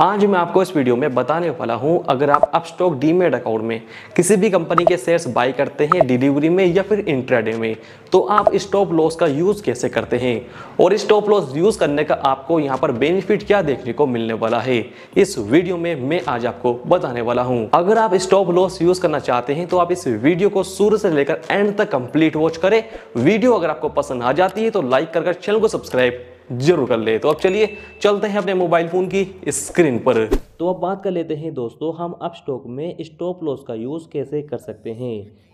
आज मैं आपको इस वीडियो में बताने वाला हूं अगर आप अपस्टॉक डीमेट अकाउंट में किसी भी कंपनी के शेयर्स बाई करते हैं डिलीवरी में या फिर इंट्राडे में तो आप स्टॉप लॉस का यूज़ कैसे करते हैं और स्टॉप लॉस यूज़ करने का आपको यहाँ पर बेनिफिट क्या देखने को मिलने वाला है इस वीडियो में मैं आज आपको बताने वाला हूँ अगर आप स्टॉप लॉस यूज़ करना चाहते हैं तो आप इस वीडियो को शुरू से लेकर एंड तक कंप्लीट वॉच करें वीडियो अगर आपको पसंद आ जाती है तो लाइक कर चैनल को सब्सक्राइब जरूर कर ले तो अब चलिए चलते हैं अपने मोबाइल फ़ोन की स्क्रीन पर तो अब बात कर लेते हैं दोस्तों हम अप स्टॉक में स्टॉप लॉस का यूज़ कैसे कर सकते हैं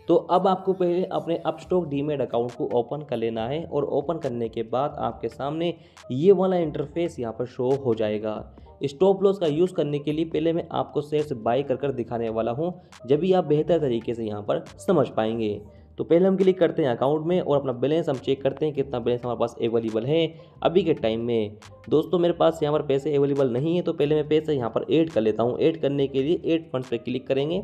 तो अब आपको पहले अपने अप स्टॉक डीमेट अकाउंट को ओपन कर लेना है और ओपन करने के बाद आपके सामने ये वाला इंटरफेस यहाँ पर शो हो जाएगा स्टॉप लॉस का यूज़ करने के लिए पहले मैं आपको शेयर्स बाई कर कर दिखाने वाला हूँ जब भी आप बेहतर तरीके से यहाँ पर समझ पाएंगे तो पहले हम क्लिक करते हैं अकाउंट में और अपना बैलेंस हम चेक करते हैं कितना बैलेंस हमारे पास अवेलेबल है अभी के टाइम में दोस्तों मेरे पास यहाँ पर पैसे अवेलेबल नहीं है तो पहले मैं पैसे यहाँ पर ऐड कर लेता हूँ ऐड करने के लिए एड फंड पर क्लिक करेंगे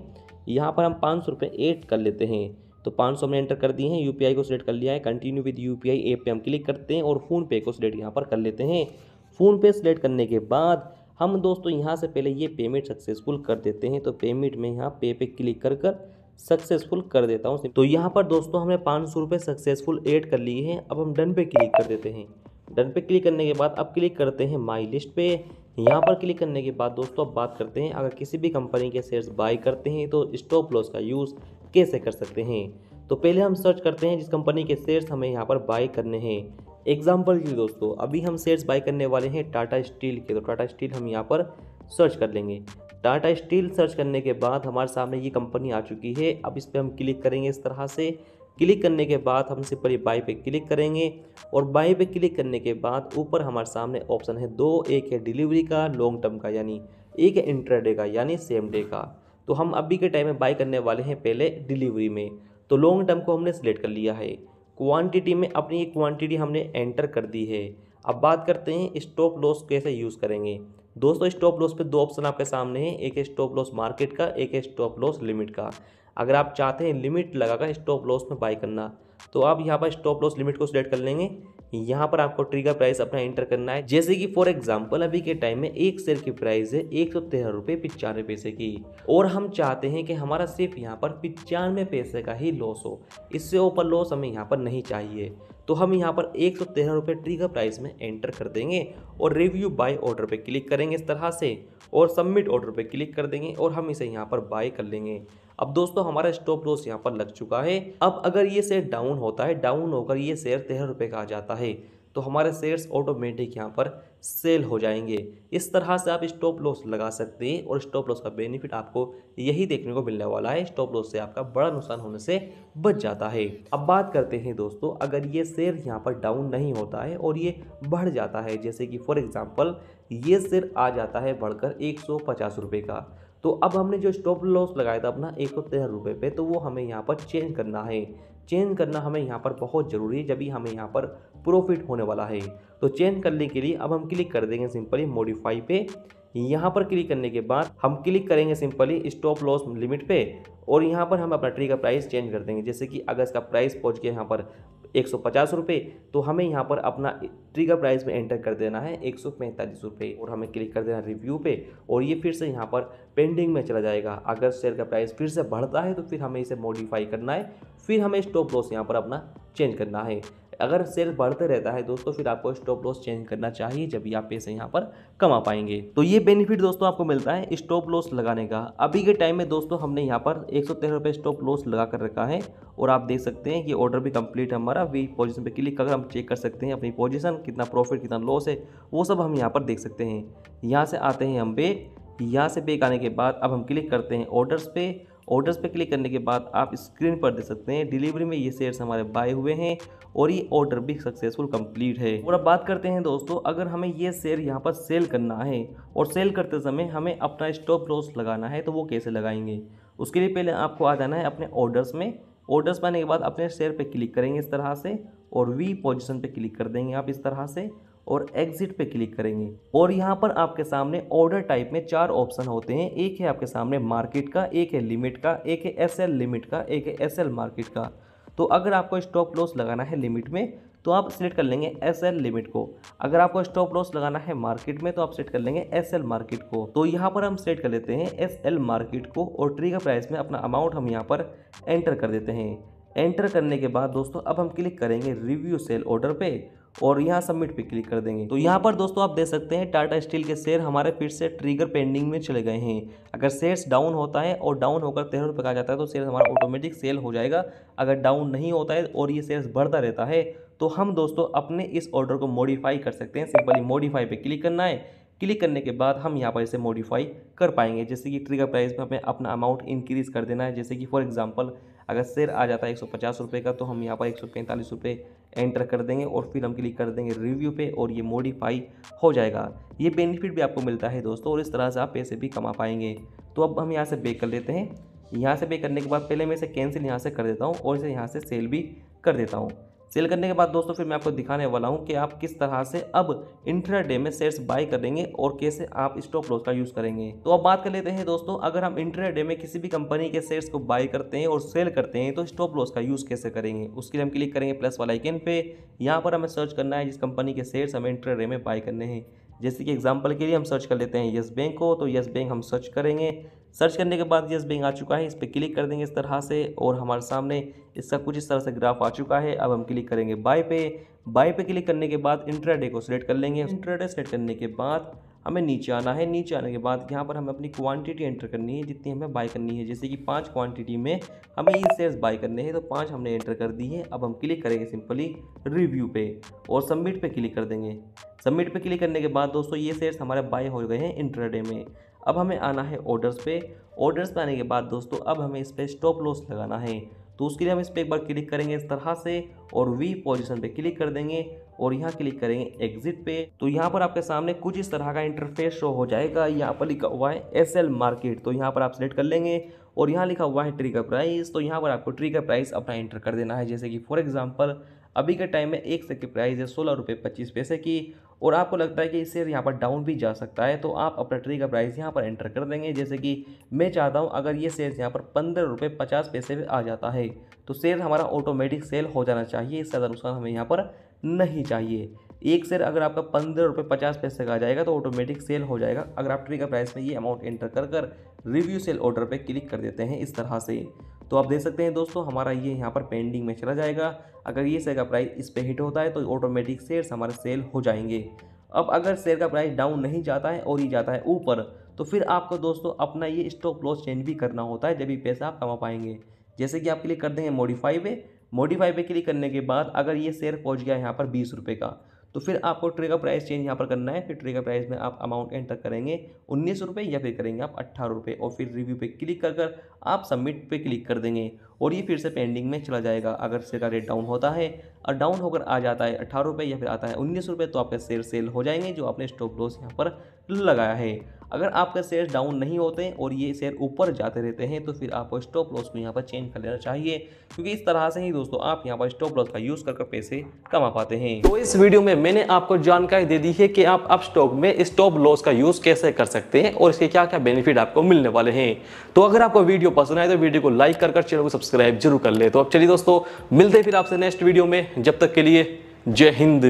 यहाँ पर हम पाँच सौ रुपये कर लेते हैं तो पाँच सौ हमने एंटर कर दिए हैं यूपीआई को सिलेक्ट कर लिया है कंटिन्यू विद यूपीआई ऐप पे हम क्लिक करते हैं और फ़ोनपे को सिलेक्ट यहाँ पर कर लेते हैं फ़ोनपे सिलेक्ट करने के बाद हम दोस्तों यहाँ से पहले ये पेमेंट सक्सेसफुल कर देते हैं तो पेमेंट में यहाँ पे पे क्लिक कर कर सक्सेसफुल कर देता हूँ तो यहाँ पर दोस्तों हमने पाँच सौ रुपये सक्सेसफुल ऐड कर लिए हैं अब हम डन पे क्लिक कर देते हैं डन पे क्लिक करने के बाद अब क्लिक करते हैं माई लिस्ट पे यहाँ पर क्लिक करने के बाद दोस्तों अब बात करते हैं अगर किसी भी कंपनी के शेयर्स बाय करते हैं तो स्टॉप लॉस का यूज़ कैसे कर सकते हैं तो पहले हम सर्च करते हैं जिस कंपनी के शेयर्स हमें यहाँ पर बाय करने हैं एग्जाम्पल के दोस्तों अभी हम शेयर्स बाय करने वाले हैं टाटा स्टील के तो टाटा स्टील हम यहाँ पर सर्च कर लेंगे टाटा स्टील सर्च करने के बाद हमारे सामने ये कंपनी आ चुकी है अब इस पर हम क्लिक करेंगे इस तरह से क्लिक करने के बाद हम सिंपली बाई पे क्लिक करेंगे और बाई पे क्लिक करने के बाद ऊपर हमारे सामने ऑप्शन है दो एक है डिलीवरी का लॉन्ग टर्म का यानी एक है इंटरडे का यानी सेम डे का तो हम अभी के टाइम में बाई करने वाले हैं पहले डिलीवरी में तो लॉन्ग टर्म को हमने सेलेक्ट कर लिया है क्वान्टिटी में अपनी क्वान्टिटी हमने एंटर कर दी है अब बात करते हैं स्टॉप लॉस कैसे यूज़ करेंगे दोस्तों स्टॉप लॉस पे दो ऑप्शन आपके सामने है एक है स्टॉप लॉस मार्केट का एक है स्टॉप लॉस लिमिट का अगर आप चाहते हैं लिमिट लगाकर स्टॉप लॉस में बाई करना तो आप यहाँ पर स्टॉप लॉस लिमिट को सिलेक्ट कर लेंगे यहाँ पर आपको ट्रिगर प्राइस अपना एंटर करना है जैसे कि फॉर एग्जांपल अभी के टाइम में एक शेयर की प्राइस है एक सौ तेरह रुपये पिचानवे पैसे की और हम चाहते हैं कि हमारा सिर्फ यहाँ पर पिचानवे पैसे का ही लॉस हो इससे ऊपर लॉस हमें यहाँ पर नहीं चाहिए तो हम यहाँ पर एक सौ तेरह रुपये ट्रिगर प्राइस में एंटर कर देंगे और रिव्यू बाय ऑर्डर पे क्लिक करेंगे इस तरह से और सबमिट ऑर्डर पे क्लिक कर देंगे और हम इसे यहाँ पर बाय कर लेंगे अब दोस्तों हमारा स्टॉप लॉस यहाँ पर लग चुका है अब अगर ये शेयर डाउन होता है डाउन होकर ये शेयर तेरह रुपये का आ जाता है तो हमारे शेयर्स ऑटोमेटिक यहाँ पर सेल हो जाएंगे इस तरह से आप स्टॉप लॉस लगा सकते हैं और स्टॉप लॉस का बेनिफिट आपको यही देखने को मिलने वाला है स्टॉप लॉस से आपका बड़ा नुकसान होने से बच जाता है अब बात करते हैं दोस्तों अगर ये शेयर यहाँ पर डाउन नहीं होता है और ये बढ़ जाता है जैसे कि फॉर एग्ज़ाम्पल ये शेयर आ जाता है बढ़कर एक सौ का तो अब हमने जो स्टॉप लॉस लगाया था अपना एक सौ तेरह रुपये पर तो वो हमें यहाँ पर चेंज करना है चेंज करना हमें यहाँ पर बहुत ज़रूरी है जब भी हमें यहाँ पर प्रॉफिट होने वाला है तो चेंज करने के लिए अब हम क्लिक कर देंगे सिंपली मॉडिफाई पे यहाँ पर क्लिक करने के बाद हम क्लिक करेंगे सिंपली स्टॉप लॉस लिमिट पे और यहाँ पर हम अपना ट्री का प्राइस चेंज कर देंगे जैसे कि अगर इसका प्राइस पहुँच गया यहाँ पर एक सौ पचास रुपये तो हमें यहाँ पर अपना ट्रिगर प्राइस में एंटर कर देना है एक सौ पैंतालीस रुपये और हमें क्लिक कर देना रिव्यू पे और ये फिर से यहाँ पर पेंडिंग में चला जाएगा अगर शेयर का प्राइस फिर से बढ़ता है तो फिर हमें इसे मॉडिफाई करना है फिर हमें स्टॉप लॉस यहाँ पर अपना चेंज करना है अगर सेल बढ़ते रहता है दोस्तों फिर आपको स्टॉप लॉस चेंज करना चाहिए जब भी आप पैसे यहाँ पर कमा पाएंगे तो ये बेनिफिट दोस्तों आपको मिलता है स्टॉप लॉस लगाने का अभी के टाइम में दोस्तों हमने यहाँ पर एक सौ स्टॉप लॉस लगा कर रखा है और आप देख सकते हैं कि ऑर्डर भी कंप्लीट हमारा वी पोजीशन पे क्लिक अगर हम चेक कर सकते हैं अपनी पोजीशन कितना प्रॉफिट कितना लॉस है वो सब हम यहाँ पर देख सकते हैं यहाँ से आते हैं हम पे यहाँ से पे आने के बाद अब हम क्लिक करते हैं ऑर्डर्स पे ऑर्डर्स पे क्लिक करने के बाद आप स्क्रीन पर देख सकते हैं डिलीवरी में ये शेयर्स हमारे बाय हुए हैं और ये ऑर्डर भी सक्सेसफुल कंप्लीट है और अब बात करते हैं दोस्तों अगर हमें ये शेयर यहाँ पर सेल करना है और सेल करते समय हमें अपना स्टॉप लॉस लगाना है तो वो कैसे लगाएंगे उसके लिए पहले आपको आ जाना है अपने ऑर्डर्स में ऑर्डर्स पाने के बाद अपने शेयर पर क्लिक करेंगे इस तरह से और वी पोजिशन पर क्लिक कर देंगे आप इस तरह से और एग्जिट पे क्लिक करेंगे और यहाँ पर आपके सामने ऑर्डर टाइप में चार ऑप्शन होते हैं एक है आपके सामने मार्केट का एक है लिमिट का एक है एस लिमिट का एक है एस मार्केट का तो अगर आपको स्टॉप लॉस लगाना है लिमिट में तो आप सिलेक्ट कर लेंगे एस एल लिमिट को अगर आपको स्टॉप लॉस लगाना है मार्केट में तो आप सेलेक्ट कर लेंगे एस एल मार्केट को तो यहाँ पर हम सेलेक्ट कर लेते हैं एस एल मार्केट को और ट्री का प्राइस में अपना अमाउंट हम यहाँ पर एंटर कर देते हैं एंटर करने के बाद दोस्तों अब हम क्लिक करेंगे रिव्यू सेल ऑर्डर पे और यहाँ सबमिट पे क्लिक कर देंगे तो यहाँ पर दोस्तों आप देख सकते हैं टाटा स्टील के शेयर हमारे फिर से ट्रिगर पेंडिंग में चले गए हैं अगर शेयर्स डाउन होता है और डाउन होकर तेरह रुपये का जाता है तो शेयर हमारा ऑटोमेटिक सेल हो जाएगा अगर डाउन नहीं होता है और ये शेयर्स बढ़ता रहता है तो हम दोस्तों अपने इस ऑर्डर को मॉडिफाई कर सकते हैं सिंपली मॉडिफाई पर क्लिक करना है क्लिक करने के बाद हम यहाँ पर इसे मॉडिफाई कर पाएंगे जैसे कि ट्रिगर प्राइस में हमें अपना अमाउंट इंक्रीज़ कर देना है जैसे कि फॉर एग्जाम्पल अगर शेयर आ जाता है एक सौ पचास रुपये का तो हम यहाँ पर एक सौ पैंतालीस रुपये एंटर कर देंगे और फिर हम क्लिक कर देंगे रिव्यू पे और ये मॉडिफाई हो जाएगा ये बेनिफिट भी आपको मिलता है दोस्तों और इस तरह से आप पैसे भी कमा पाएंगे तो अब हम यहाँ से पे कर लेते हैं यहाँ से पे करने के बाद पहले मैं इसे कैंसिल यहाँ से कर देता हूँ और इसे यहाँ से सेल भी कर देता हूँ सेल करने के बाद दोस्तों फिर मैं आपको दिखाने वाला हूँ कि आप किस तरह से अब डे में शेयर्स बाय करेंगे और कैसे आप स्टॉप लॉस का यूज़ करेंगे तो अब बात कर लेते हैं दोस्तों अगर हम डे में किसी भी कंपनी के शेयर्स को बाय करते हैं और सेल करते हैं तो स्टॉप लॉस का यूज़ कैसे करेंगे उसके लिए हम क्लिक करेंगे प्लस वाला आइकन पे यहाँ पर हमें सर्च करना है जिस कंपनी के शेयर्स हमें डे में बाय करने हैं जैसे कि एग्जाम्पल के लिए हम सर्च कर लेते हैं येस बैंक को तो येस बैंक हम सर्च करेंगे सर्च करने के बाद यस बिंग आ चुका है इस पर क्लिक कर देंगे इस तरह से और हमारे सामने इसका कुछ इस तरह से ग्राफ आ चुका है अब हम क्लिक करेंगे बाय पे बाय पे क्लिक करने के बाद इंट्राडे को सिलेक्ट कर लेंगे इंट्राडे सेलेक्ट करने के बाद हमें नीचे आना है नीचे आने के बाद यहाँ पर हमें अपनी क्वांटिटी एंटर करनी है जितनी हमें बाय करनी है जैसे कि पाँच क्वांटिटी में हमें ये शेयर्स बाय करने हैं तो पाँच हमने एंटर कर दी है अब हम क्लिक करेंगे सिंपली रिव्यू पे और सबमिट पे क्लिक कर देंगे सबमिट पे क्लिक करने के बाद दोस्तों ये शेयर्स हमारे बाय हो गए हैं इंटरडे में अब हमें आना है ऑर्डर्स पे ऑर्डर्स पे आने के बाद दोस्तों अब हमें इस पर स्टॉप लॉस लगाना है तो उसके लिए हम इस पर एक बार क्लिक करेंगे इस तरह से और वी पोजिशन पर क्लिक कर देंगे और यहाँ क्लिक करेंगे एग्जिट पे तो यहाँ पर आपके सामने कुछ इस तरह का इंटरफेस शो हो जाएगा यहाँ पर लिखा हुआ है एस एल मार्केट तो यहाँ पर आप सेलेक्ट कर लेंगे और यहाँ लिखा हुआ है ट्री का प्राइस तो यहाँ पर आपको ट्री का प्राइस अपना एंटर कर देना है जैसे कि फॉर एग्जाम्पल अभी के टाइम में एक सेक की प्राइस है सोलह रुपये पच्चीस पैसे की और आपको लगता है कि शेयर यहाँ पर डाउन भी जा सकता है तो आप अपना ट्री का प्राइस यहाँ पर एंटर कर देंगे जैसे कि मैं चाहता हूँ अगर ये शेयर यहाँ पर पंद्रह रुपये पचास पैसे में आ जाता है तो शेयर हमारा ऑटोमेटिक सेल हो जाना चाहिए इसका अनुसार हमें यहाँ पर नहीं चाहिए एक शेयर अगर आपका पंद्रह रुपये पचास पैसे का आ जाएगा तो ऑटोमेटिक सेल हो जाएगा अगर आप ट्री का प्राइस में ये अमाउंट एंटर कर कर रिव्यू सेल ऑर्डर पे क्लिक कर देते हैं इस तरह से तो आप देख सकते हैं दोस्तों हमारा ये यहाँ पर पेंडिंग में चला जाएगा अगर ये शेयर का प्राइस इस पर हिट होता है तो ऑटोमेटिक शेयर्स हमारे सेल हो जाएंगे अब अगर शेयर का प्राइस डाउन नहीं जाता है और ये जाता है ऊपर तो फिर आपको दोस्तों अपना ये स्टॉक लॉस चेंज भी करना होता है जब भी पैसा आप कमा पाएंगे जैसे कि आप क्लिक कर देंगे मॉडिफाई पे मॉडिफाई पे क्लिक करने के बाद अगर ये शेयर पहुंच गया यहाँ पर बीस रुपये का तो फिर आपको ट्रे का प्राइस चेंज यहाँ पर करना है फिर ट्रे का प्राइस में आप अमाउंट एंटर करेंगे उन्नीस रुपये या फिर करेंगे आप अट्ठारह रुपये और फिर रिव्यू पे क्लिक कर कर आप सबमिट पे क्लिक कर देंगे और ये फिर से पेंडिंग में चला जाएगा अगर शेयर का रेट डाउन होता है और डाउन होकर आ जाता है अट्ठारह रुपये या फिर आता है उन्नीस रुपये तो आपके शेयर सेल हो जाएंगे जो आपने स्टॉप लॉस यहाँ पर लगाया है अगर आपके शेयर डाउन नहीं होते और ये शेयर ऊपर जाते रहते हैं तो फिर आपको स्टॉप लॉस को यहाँ पर चेंज कर लेना चाहिए क्योंकि इस तरह से ही दोस्तों आप यहाँ पर स्टॉप लॉस का यूज़ करके पैसे कमा पाते हैं तो इस वीडियो में मैंने आपको जानकारी दे दी है कि आप अब स्टॉक में स्टॉप लॉस का यूज़ कैसे कर सकते हैं और इसके क्या क्या बेनिफिट आपको मिलने वाले हैं तो अगर आपको वीडियो पसंद आए तो वीडियो को लाइक कर कर चैनल को सब्सक्राइब जरूर कर ले तो अब चलिए दोस्तों मिलते फिर आपसे नेक्स्ट वीडियो में जब तक के लिए जय हिंद